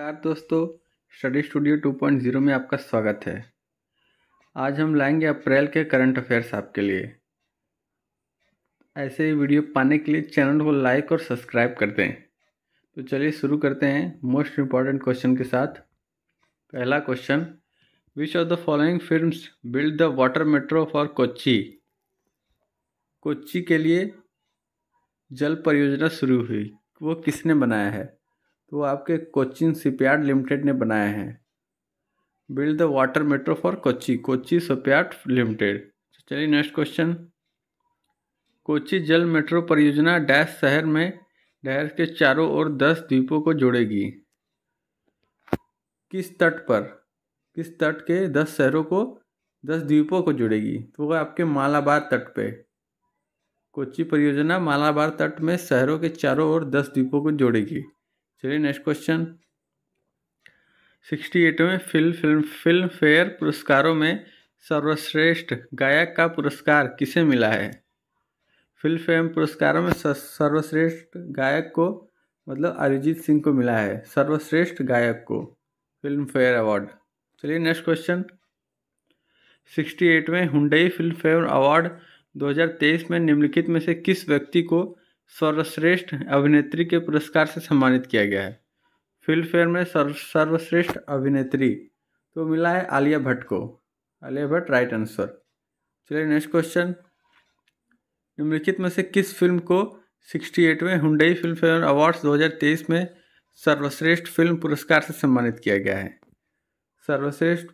नमस्कार दोस्तों study studio 2.0 में आपका स्वागत है आज हम लाएंगे अप्रैल के करंट अफेयर्स आपके लिए ऐसे ही वीडियो पाने के लिए चैनल को लाइक और सब्सक्राइब कर दें तो चलिए शुरू करते हैं मोस्ट इम्पॉर्टेंट क्वेश्चन के साथ पहला question which of the following film build the water metro for Kochi Kochi के लिए जल परियोजना शुरू हुई वो किसने बनाया है तो आपके कोचिन शिपयार्ड लिमिटेड ने बनाया है build the water metro for Kochi Kochi shipyard limited तो चलिए नेक्स्ट क्वेश्चन कोची जल मेट्रो परियोजना डैश शहर में डैश के चारों ओर दस द्वीपों को जोड़ेगी किस तट पर किस तट के दस शहरों को दस द्वीपों को जोड़ेगी तो वह आपके मालाबार तट पे कोची परियोजना मालाबार तट में शहरों के चारों ओर दस द्वीपों को जोड़ेगी चलिए नेक्स्ट क्वेश्चन सिक्सटी में फिल्म फिल्म फिल्म फेयर पुरस्कारों में सर्वश्रेष्ठ गायक का पुरस्कार किसे मिला है फिल्म फेयर पुरस्कारों में सर्वश्रेष्ठ गायक को मतलब अरिजीत सिंह को मिला है सर्वश्रेष्ठ गायक को फिल्म फेयर अवार्ड चलिए नेक्स्ट क्वेश्चन सिक्सटी में हुडई फिल्म फेयर अवार्ड 2023 में निम्नलिखित में से किस व्यक्ति को सर्वश्रेष्ठ अभिनेत्री के पुरस्कार से सम्मानित किया गया है फिल्मफेयर में सर्व सर्वश्रेष्ठ अभिनेत्री तो मिला है आलिया भट्ट को आलिया भट्ट राइट आंसर चलिए नेक्स्ट क्वेश्चन निम्नलिखित में से किस फिल्म को सिक्सटी एटवें हुडई फिल्म फेयर अवार्ड्स 2023 में सर्वश्रेष्ठ फिल्म पुरस्कार से सम्मानित किया गया है सर्वश्रेष्ठ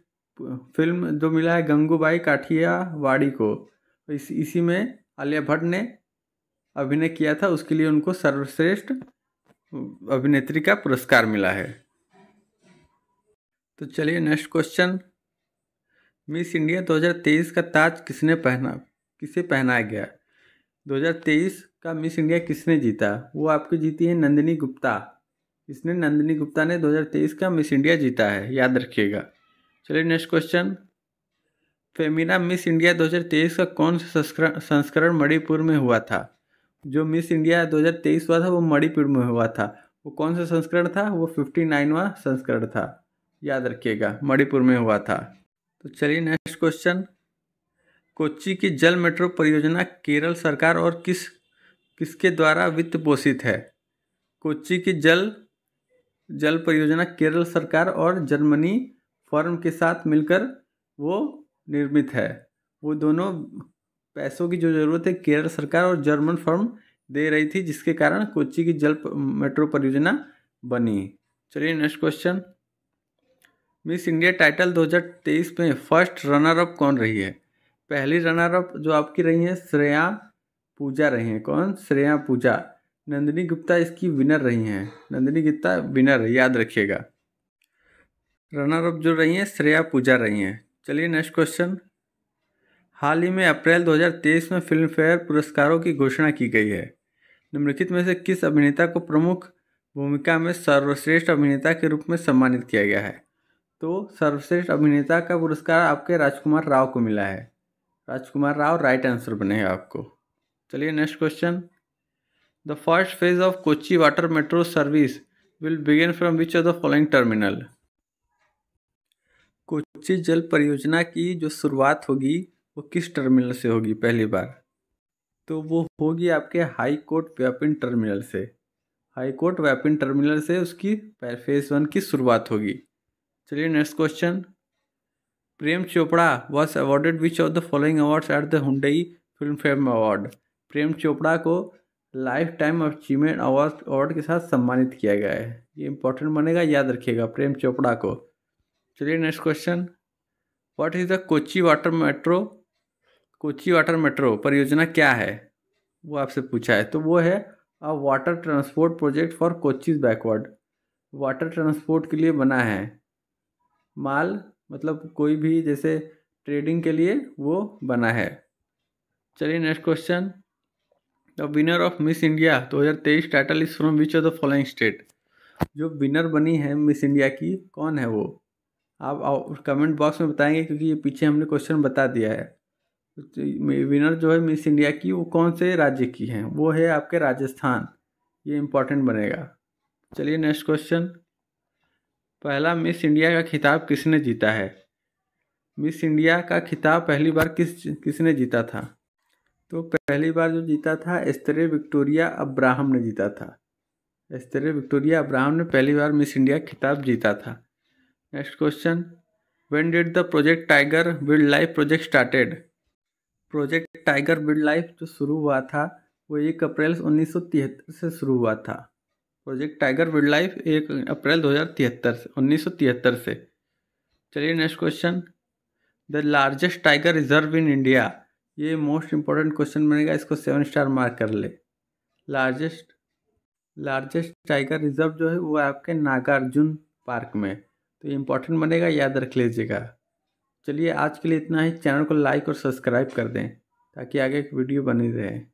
फिल्म जो मिला है गंगूबाई काठिया वाड़ी को इस इसी में आलिया भट्ट ने अभिनय किया था उसके लिए उनको सर्वश्रेष्ठ अभिनेत्री का पुरस्कार मिला है तो चलिए नेक्स्ट क्वेश्चन मिस इंडिया 2023 का ताज किसने पहना किसे पहनाया गया 2023 का मिस इंडिया किसने जीता वो आपकी जीती है नंदिनी गुप्ता इसने नंदिनी गुप्ता ने 2023 का मिस इंडिया जीता है याद रखिएगा चलिए next question Femina Miss India 2023 का कौन सा संस्करण मणिपुर में हुआ था जो मिस इंडिया 2023 हुआ था वो मणिपुर में हुआ था वो कौन सा संस्करण था वो फिफ्टी नाइनवा संस्करण था याद रखिएगा मणिपुर में हुआ था तो चलिए नेक्स्ट क्वेश्चन कोच्चि की जल मेट्रो परियोजना केरल सरकार और किस किसके द्वारा वित्त पोषित है कोच्चि की जल जल परियोजना केरल सरकार और जर्मनी फर्म के साथ मिलकर वो निर्मित है वो दोनों पैसों की जो ज़रूरत है केरल सरकार और जर्मन फर्म दे रही थी जिसके कारण कोच्चि की जल मेट्रो परियोजना बनी चलिए next question Miss India title 2023 में फर्स्ट रनर अप कौन रही है पहली रनर अप जो आपकी रही है श्रेया पूजा रही हैं कौन श्रेया पूजा नंदिनी गुप्ता इसकी विनर रही हैं नंदिनी गुप्ता विनर याद रखिएगा रनर अप जो रही हैं श्रेया पूजा रही हैं चलिए नेक्स्ट क्वेश्चन हाल ही में अप्रैल 2023 में फिल्मफेयर पुरस्कारों की घोषणा की गई है निम्नलिखित में से किस अभिनेता को प्रमुख भूमिका में सर्वश्रेष्ठ अभिनेता के रूप में सम्मानित किया गया है तो सर्वश्रेष्ठ अभिनेता का पुरस्कार आपके राजकुमार राव को मिला है राजकुमार राव राइट आंसर बनेगा आपको चलिए next question the first phase of Kochi water metro service will begin from which of the following terminal Kochi जल परियोजना की जो शुरुआत होगी वो किस टर्मिनल से होगी पहली बार तो वो होगी आपके हाई कोर्ट व्यापिन टर्मिनल से हाई कोर्ट व्यापिन टर्मिनल से उसकी फेज वन की शुरुआत होगी चलिए next question Prem Chopra was awarded which of the following awards at the Hyundai Filmfare award Prem Chopra को lifetime achievement award award के साथ सम्मानित किया गया है ये इंपॉर्टेंट बनेगा याद रखिएगा प्रेम चोपड़ा को चलिए next question what is the Kochi water metro Kochi water metro परियोजना क्या है वो आपसे पूछा है तो वो है a water transport project for Kochi's backward water transport के लिए बना है माल मतलब कोई भी जैसे ट्रेडिंग के लिए वो बना है चलिए next question the winner of Miss India 2023 title is from which of the following state जो विनर बनी है मिस इंडिया की कौन है वो आप कमेंट बॉक्स में बताएंगे क्योंकि ये पीछे हमने क्वेश्चन बता दिया है विनर तो जो है मिस इंडिया की वो कौन से राज्य की हैं वो है आपके राजस्थान ये इम्पोर्टेंट बनेगा चलिए नेक्स्ट क्वेश्चन पहला मिस इंडिया का खिताब किसने जीता है मिस इंडिया का खिताब पहली बार किस किसने जीता था तो पहली बार जो जीता था एस्तरे विक्टोरिया अब्राहम ने जीता था एस्तरे विक्टोरिया अब्राहम ने पहली बार मिस इंडिया खिताब जीता था next question when did the Project Tiger wildlife project started Project Tiger wildlife जो शुरू हुआ था वो एक अप्रैल उन्नीस से शुरू हुआ था प्रोजेक्ट टाइगर बिड लाइफ एक अप्रैल दो से उन्नीस से चलिए next question the largest tiger reserve in India ये मोस्ट इंपॉर्टेंट क्वेश्चन बनेगा इसको सेवन स्टार मार्क कर ले लार्जेस्ट लार्जेस्ट टाइगर रिजर्व जो है वो आपके नागार्जुन पार्क में तो ये इंपॉर्टेंट बनेगा याद रख लीजिएगा चलिए आज के लिए इतना ही चैनल को लाइक और सब्सक्राइब कर दें ताकि आगे एक वीडियो बनी रहे